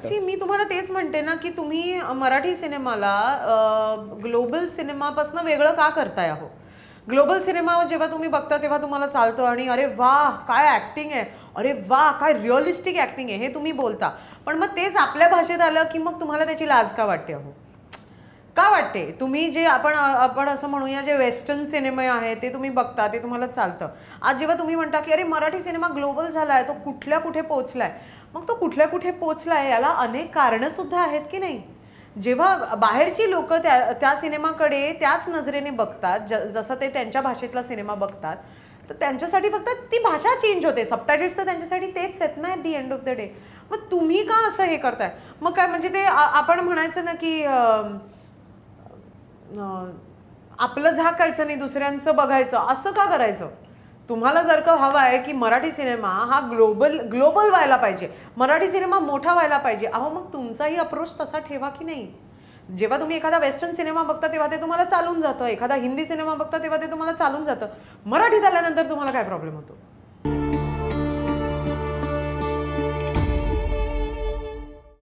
C मी तुम्हाला तेच म्हणते ना की तुम्ही मराठी सिनेमाला ग्लोबल सिनेमापासून वेगळं का करताय अहो ग्लोबल सिनेमा जेव्हा तुम्ही बघता तेव्हा तुम्हाला चालतो आणि अरे वा काय ऍक्टिंग आहे अरे वा काय रिअलिस्टिक ऍक्टिंग आहे हे तुम्ही बोलता पण मग तेच आपल्या भाषेत आलं की मग तुम्हाला त्याची लाज का वाटते अहो का वाटते तुम्ही जे आपण आपण असं म्हणूया जे वेस्टर्न सिनेमे आहे ते तुम्ही बघता ते तुम्हाला चालतं आज जेव्हा तुम्ही म्हणता की अरे मराठी सिनेमा ग्लोबल झाला आहे तो कुठल्या कुठे पोहोचला आहे मग तो कुठल्या कुठे पोचला आहे याला अनेक कारणंसुद्धा आहेत की नाही जेव्हा बाहेरची लोक त्या त्या सिनेमाकडे त्याच नजरेने बघतात ज जसं ते त्यांच्या भाषेतला सिनेमा बघतात तर त्यांच्यासाठी फक्त ती भाषा चेंज होते सबटायटल्स तर त्यांच्यासाठी तेच आहेत ना at the end of the day मग तुम्ही का असं हे करताय मग काय म्हणजे ते आपण म्हणायचं ना की आपलं झाकायचं नाही दुसऱ्यांचं बघायचं असं का करायचं तुम्हाला जर का हवा आहे की मराठी सिनेमा हा ग्लोबल ग्लोबल व्हायला पाहिजे मराठी सिनेमा मोठा व्हायला पाहिजे अहो मग तुमचाही अप्रोच तसा ठेवा की नाही जेव्हा तुम्ही एखादा वेस्टर्न सिनेमा बघता तेव्हा ते तुम्हाला चालून जातं एखादा हिंदी सिनेमा बघता तेव्हा ते तुम्हाला चालून जातं मराठीत आल्यानंतर तुम्हाला काय प्रॉब्लेम होतो